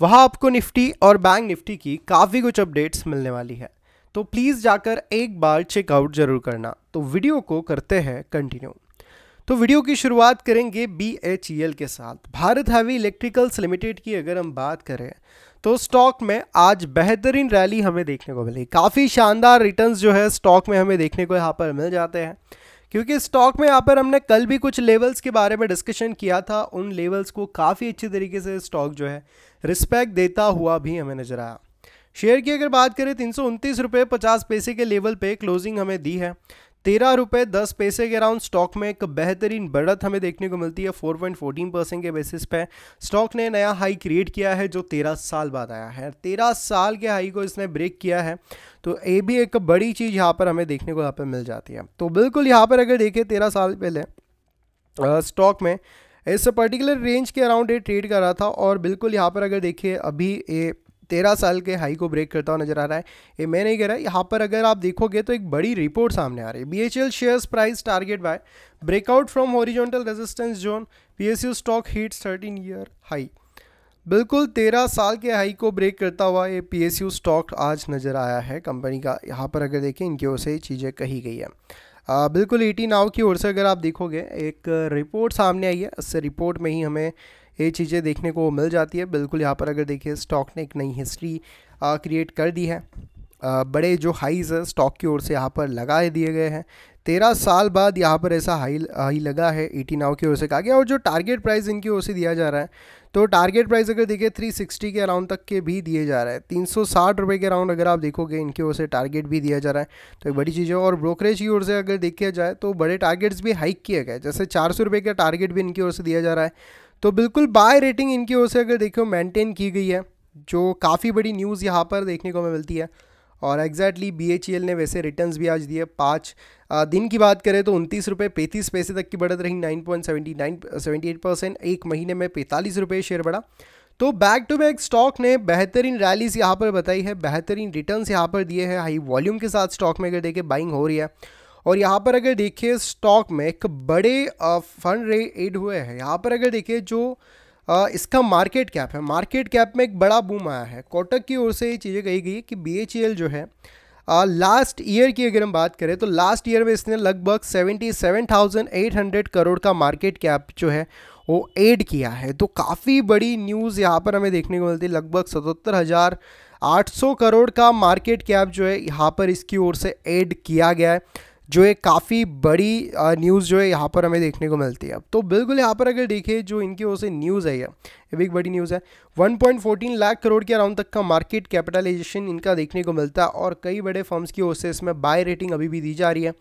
वहाँ आपको निफ्टी और बैंक निफ्टी की काफ़ी कुछ अपडेट्स मिलने वाली है तो प्लीज़ जाकर एक बार चेकआउट ज़रूर करना तो वीडियो को करते हैं कंटिन्यू तो वीडियो की शुरुआत करेंगे बी एच ई एल के साथ भारत हैवी इलेक्ट्रिकल्स लिमिटेड की अगर हम बात करें तो स्टॉक में आज बेहतरीन रैली हमें देखने को मिली काफ़ी शानदार रिटर्न्स जो है स्टॉक में हमें देखने को यहाँ पर मिल जाते हैं क्योंकि स्टॉक में यहाँ पर हमने कल भी कुछ लेवल्स के बारे में डिस्कशन किया था उन लेवल्स को काफ़ी अच्छी तरीके से स्टॉक जो है रिस्पेक्ट देता हुआ भी हमें नज़र आया शेयर की अगर बात करें तीन सौ पैसे के लेवल पे क्लोजिंग हमें दी है तेरह रुपये दस पैसे के अराउंड स्टॉक में एक बेहतरीन बढ़त हमें देखने को मिलती है फोर पॉइंट फोर्टीन परसेंट के बेसिस पे स्टॉक ने नया हाई क्रिएट किया है जो तेरह साल बाद आया है तेरह साल के हाई को इसने ब्रेक किया है तो ये भी एक बड़ी चीज़ यहाँ पर हमें देखने को यहाँ पर मिल जाती है तो बिल्कुल यहाँ पर अगर देखें तेरह साल पहले स्टॉक में इस पर्टिकुलर रेंज के अराउंड ये ट्रेड कर रहा था और बिल्कुल यहाँ पर अगर देखिए अभी ये तेरह साल के हाई को ब्रेक करता हुआ नजर आ रहा है ये मैं नहीं कह रहा यहाँ पर अगर आप देखोगे तो एक बड़ी रिपोर्ट सामने आ रही है B H L shares price target by breakout from horizontal resistance zone P S U stock hits thirteen year high बिल्कुल तेरह साल के हाई को ब्रेक करता हुआ ये पी एस यू स्टॉक आज नज़र आया है कंपनी का यहाँ पर अगर देखें इनकी ओर से चीज़ें कही गई है आ, बिल्कुल एटी नाव की ओर से अगर आप देखोगे एक रिपोर्ट सामने आई है इस रिपोर्ट में ही हमें ये चीज़ें देखने को मिल जाती है बिल्कुल यहाँ पर अगर देखिए स्टॉक ने एक नई हिस्ट्री क्रिएट कर दी है बड़े जो हाईज है स्टॉक की ओर से यहाँ पर लगाए दिए गए हैं तेरह साल बाद यहाँ पर ऐसा हाई हाई लगा है एटी नाव की ओर से कहा गया और जो टारगेट प्राइस इनकी ओर से दिया जा रहा है तो टारगेट प्राइस अगर देखिए 360 के अराउंड तक के भी दिए जा रहा है तीन सौ के अराउंड अगर आप देखोगे इनकी ओर से टारगेट भी दिया जा रहा है तो एक बड़ी चीज़ है और ब्रोकरेज की ओर से अगर देखा जाए तो बड़े टारगेट्स भी हाइक किए गए जैसे चार सौ का टारगेट भी इनकी ओर से दिया जा रहा है तो बिल्कुल बाय रेटिंग इनकी ओर से अगर देखो मेंटेन की गई है जो काफ़ी बड़ी न्यूज़ यहाँ पर देखने को मिलती है और एग्जैक्टली बी e ने वैसे रिटर्न भी आज दिए पाँच दिन की बात करें तो उनतीस रुपये पैंतीस पैसे तक की बढ़त रही nine point seventy nine seventy eight percent एक महीने में पैंतालीस रुपये शेयर बढ़ा तो बैक टू बैक स्टॉक ने बेहतरीन रैलीज यहाँ पर बताई है बेहतरीन रिटर्न यहाँ पर दिए हैं हाई वॉल्यूम के साथ स्टॉक में अगर देखें बाइंग हो रही है और यहाँ पर अगर देखिए स्टॉक में एक बड़े फंड रे एड हुए हैं यहाँ पर अगर देखिए जो आ, इसका मार्केट कैप है मार्केट कैप में एक बड़ा बूम आया है कोटक की ओर से ये चीज़ें कही गई कि बी जो है लास्ट ईयर की अगर हम बात करें तो लास्ट ईयर में इसने लगभग 77,800 करोड़ का मार्केट कैप जो है वो एड किया है तो काफ़ी बड़ी न्यूज़ यहाँ पर हमें देखने को मिलती है लगभग सतहत्तर हज़ार 800 करोड़ का मार्केट कैप जो है यहाँ पर इसकी ओर से एड किया गया है जो एक काफ़ी बड़ी न्यूज़ जो है यहाँ पर हमें देखने को मिलती है तो बिल्कुल यहाँ पर अगर देखिए जो इनकी ओर से न्यूज़ आई है ये भी एक बड़ी न्यूज़ है 1.14 लाख करोड़ के अराउंड तक का मार्केट कैपिटलाइजेशन इनका देखने को मिलता है और कई बड़े फर्म्स की ओर से इसमें बाय रेटिंग अभी भी दी जा रही है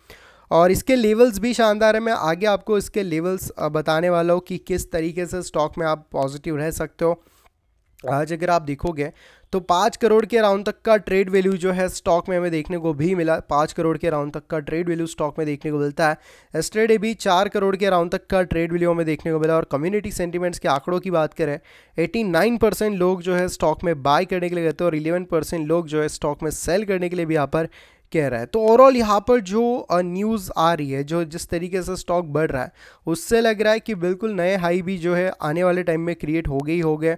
और इसके लेवल्स भी शानदार है मैं आगे आपको इसके लेवल्स बताने वाला हूँ कि किस तरीके से स्टॉक में आप पॉजिटिव रह सकते हो आज अगर आप देखोगे तो पाँच करोड़ के अराउंड तक का ट्रेड वैल्यू जो है स्टॉक में हमें देखने को भी मिला पाँच करोड़ के अराउंड तक का ट्रेड वैल्यू स्टॉक में देखने को मिलता है एस्ट्रेडे भी चार करोड़ के अराउंड तक का ट्रेड वैल्यू हमें देखने को मिला और कम्युनिटी सेंटीमेंट्स के आंकड़ों की बात करें एटी परसेंट लोग जो है स्टॉक में बाय करने के लिए कहते हैं और इलेवन परसेंट लोग जो है स्टॉक में सेल करने के लिए भी यहाँ पर कह रहा है तो ओवरऑल यहाँ पर जो न्यूज़ आ रही है जो जिस तरीके से स्टॉक बढ़ रहा है उससे लग रहा है कि बिल्कुल नए हाई भी जो है आने वाले टाइम में क्रिएट हो गई हो गए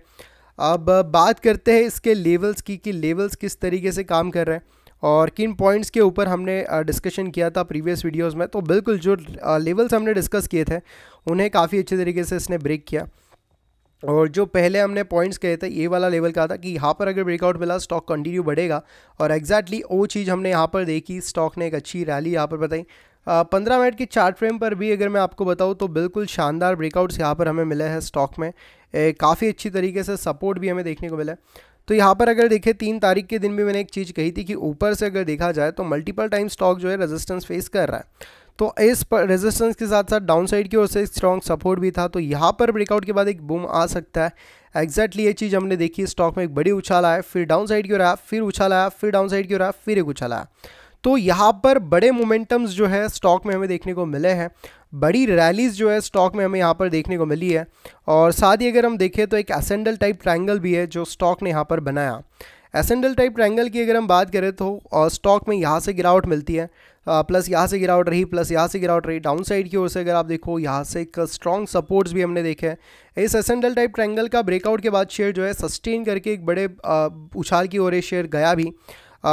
अब बात करते हैं इसके लेवल्स की कि लेवल्स किस तरीके से काम कर रहे हैं और किन पॉइंट्स के ऊपर हमने डिस्कशन किया था प्रीवियस वीडियोस में तो बिल्कुल जो लेवल्स हमने डिस्कस किए थे उन्हें काफ़ी अच्छे तरीके से इसने ब्रेक किया और जो पहले हमने पॉइंट्स कहे थे ये वाला लेवल कहा था कि यहाँ पर अगर ब्रेकआउट मिला स्टॉक कंटिन्यू बढ़ेगा और एग्जैक्टली exactly वो चीज़ हमने यहाँ पर देखी स्टॉक ने एक अच्छी रैली यहाँ पर बताई पंद्रह मिनट की चार्ट फ्रेम पर भी अगर मैं आपको बताऊँ तो बिल्कुल शानदार ब्रेकआउट्स यहाँ पर हमें मिले हैं स्टॉक में काफ़ी अच्छी तरीके से सपोर्ट भी हमें देखने को मिला तो यहाँ पर अगर देखें तीन तारीख के दिन भी मैंने एक चीज़ कही थी कि ऊपर से अगर देखा जाए तो मल्टीपल टाइम स्टॉक जो है रेजिस्टेंस फेस कर रहा है तो इस पर रेजिस्टेंस के साथ साथ डाउन साइड की ओर से स्ट्रॉन्ग सपोर्ट भी था तो यहाँ पर ब्रेकआउट के बाद एक बूम आ सकता है एग्जैक्टली ये चीज़ हमने देखी स्टॉक में एक बड़ी उछाल आया फिर डाउन साइड की ओर आया फिर उछाल आया फिर डाउन साइड की ओर आया फिर एक उछाल आया तो यहाँ पर बड़े मोमेंटम्स जो है स्टॉक में हमें देखने को मिले हैं बड़ी रैलीज़ जो है स्टॉक में हमें यहाँ पर देखने को मिली है और साथ ही अगर हम देखें तो एक एसेंडल टाइप ट्राइंगल भी है जो स्टॉक ने यहाँ पर बनाया एसेंडल टाइप ट्रैंगल की अगर हम बात करें तो स्टॉक में यहाँ से गिरावट मिलती है प्लस यहाँ से गिरावट रही प्लस यहाँ से गिरावट रही डाउन साइड की ओर से अगर आप देखो यहाँ से एक स्ट्रॉन्ग सपोर्ट्स भी हमने देखे हैं इस एसेंडल टाइप ट्रैंगल का ब्रेकआउट के बाद शेयर जो है सस्टेन करके एक बड़े उछाल की ओर शेयर गया भी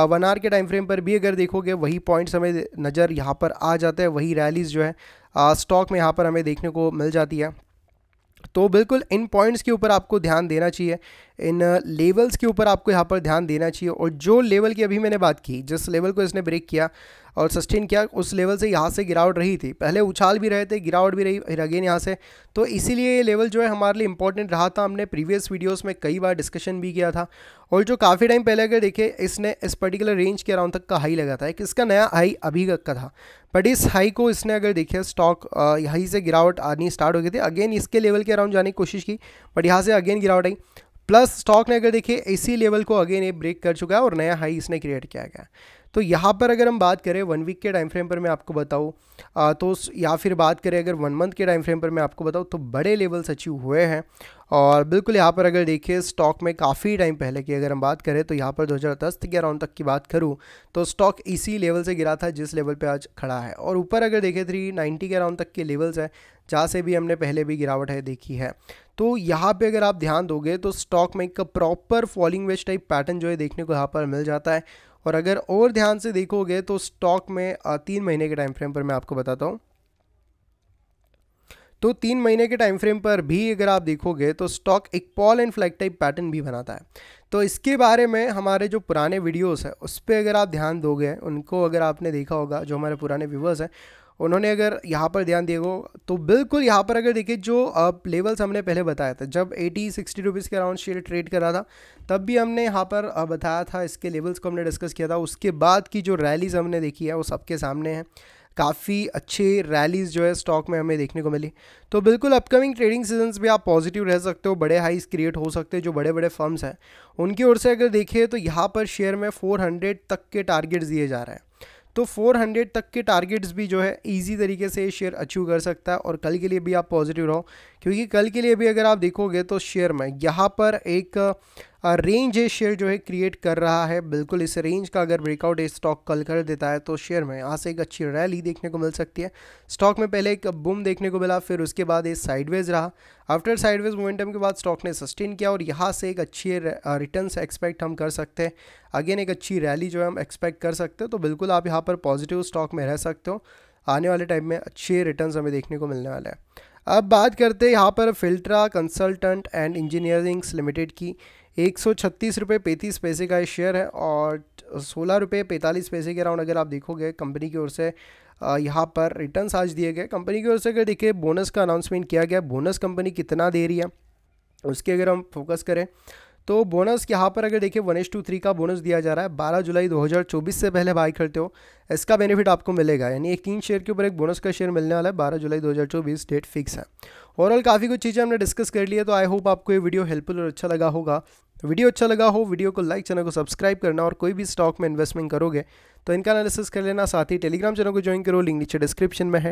वन आर के टाइम फ्रेम पर भी अगर देखोगे वही पॉइंट्स हमें नज़र यहाँ पर आ जाता है वही रैलीज़ जो है स्टॉक में यहाँ पर हमें देखने को मिल जाती है तो बिल्कुल इन पॉइंट्स के ऊपर आपको ध्यान देना चाहिए इन लेवल्स के ऊपर आपको यहाँ पर ध्यान देना चाहिए और जो लेवल की अभी मैंने बात की जिस लेवल को इसने ब्रेक किया और सस्टेन किया उस लेवल से यहाँ से गिरावट रही थी पहले उछाल भी रहे थे गिरावट भी रही फिर अगेन यहाँ से तो इसीलिए ये लेवल जो है हमारे लिए इंपॉर्टेंट रहा था हमने प्रीवियस वीडियोस में कई बार डिस्कशन भी किया था और जो काफ़ी टाइम पहले अगर देखे इसने इस पर्टिकुलर रेंज के अराउंड तक का हाई लगा था एक इसका नया हाई अभी तक का था बट इस हाई को इसने अगर देखे स्टॉक यहीं से गिरावट आनी स्टार्ट हो गई थी अगेन इसके लेवल के अराउंड जाने की कोशिश की बट यहाँ से अगेन गिरावट आई प्लस स्टॉक ने अगर देखिए इसी लेवल को अगेन ये ब्रेक कर चुका है और नया हाई इसने क्रिएट किया गया तो यहाँ पर अगर हम बात करें वन वीक के टाइम फ्रेम पर मैं आपको बताऊँ तो या फिर बात करें अगर वन मंथ के टाइम फ्रेम पर मैं आपको बताऊँ तो बड़े लेवल्स अचीव हुए हैं और बिल्कुल यहाँ पर अगर देखिए स्टॉक में काफ़ी टाइम पहले की अगर हम बात करें तो यहाँ पर 2010 के अराउंड तक की बात करूँ तो स्टॉक इसी लेवल से गिरा था जिस लेवल पर आज खड़ा है और ऊपर अगर देखें थ्री नाइन्टी के अराउंड तक के लेवल्स हैं जहाँ से भी हमने पहले भी गिरावट है देखी है तो यहाँ पे अगर आप ध्यान दोगे तो स्टॉक में एक proper falling wedge type pattern जो है देखने को यहाँ पर मिल जाता है और अगर और ध्यान से देखोगे तो स्टॉक में तीन महीने के टाइम फ्रेम पर मैं आपको बताता हूँ तो तीन महीने के टाइम फ्रेम पर भी अगर आप देखोगे तो स्टॉक एक pole and flag type pattern भी बनाता है तो इसके बारे में हमारे जो पुराने वीडियोस हैं उस पर अगर आप ध्यान दोगे उनको अगर आपने देखा होगा जो हमारे पुराने व्यूवर्स हैं उन्होंने अगर यहाँ पर ध्यान दिएगो तो बिल्कुल यहाँ पर अगर देखिए जो अब लेवल्स हमने पहले बताया था जब 80 सिक्सटी रुपीज़ के अराउंड शेयर ट्रेड कर रहा था तब भी हमने यहाँ पर बताया था इसके लेवल्स को हमने डिस्कस किया था उसके बाद की जो रैलीज़ हमने देखी है वो सबके सामने हैं काफ़ी अच्छे रैलीज़ जो है स्टॉक में हमें देखने को मिली तो बिल्कुल अपकमिंग ट्रेडिंग सीजन्स भी आप पॉजिटिव रह सकते हो बड़े हाइस क्रिएट हो सकते हैं जो बड़े बड़े फर्म्स हैं उनकी ओर से अगर देखें तो यहाँ पर शेयर में 400 तक के टारगेट्स दिए जा रहे हैं तो 400 तक के टारगेट्स भी जो है इजी तरीके से शेयर अचीव कर सकता है और कल के लिए भी आप पॉजिटिव रहो क्योंकि कल के लिए भी अगर आप देखोगे तो शेयर में यहाँ पर एक रेंज ये शेयर जो है क्रिएट कर रहा है बिल्कुल इस रेंज का अगर ब्रेकआउट स्टॉक कल कर देता है तो शेयर में यहाँ से एक अच्छी रैली देखने को मिल सकती है स्टॉक में पहले एक बुम देखने को मिला फिर उसके बाद ये साइडवेज रहा आफ्टर साइडवेज मोमेंटम के बाद स्टॉक ने सस्टेन किया और यहाँ से एक अच्छी रिटर्न एक्सपेक्ट uh, हम कर सकते हैं अगेन एक अच्छी रैली जो है हम एक्सपेक्ट कर सकते हैं तो बिल्कुल आप यहाँ पर पॉजिटिव स्टॉक में रह सकते हो आने वाले टाइम में अच्छे रिटर्न हमें देखने को मिलने वाला है अब बात करते हैं यहाँ पर Filtra consultant and engineerings limited की एक सौ छत्तीस रुपये पैंतीस पैसे का शेयर है और सोलह रुपये पैंतालीस पैसे के अराउंड अगर आप देखोगे कंपनी की ओर से यहाँ पर रिटर्न्स आज दिए गए कंपनी की ओर से अगर देखिए बोनस का अनाउंसमेंट किया गया बोनस कंपनी कितना दे रही है उसके अगर हम फोकस करें तो बोनस यहाँ पर अगर देखिए वन एस टू थ्री का बोनस दिया जा रहा है बारह जुलाई दो हज़ार चौबीस से पहले बाई करते हो इसका बेनिफिट आपको मिलेगा यानी एक तीन शेयर के ऊपर एक बोनस का शेयर मिलने वाला है बारह जुलाई दो हज़ार चौबीस डेट फिक्स है ओवरऑल काफ़ी कुछ चीज़ें हमने डिस्कस कर ली है तो आई होप आपको ये वीडियो हेल्पफुल और अच्छा लगा होगा वीडियो अच्छा लगा हो वीडियो को लाइक चैनल को सब्सक्राइब करना और कोई भी स्टॉक में इन्वेस्टमेंट करोगे तो इनका एनालिसिस कर लेना साथ ही टेलीग्राम चैनल को ज्वाइन करो लिंक नीचे डिस्क्रिप्शन में है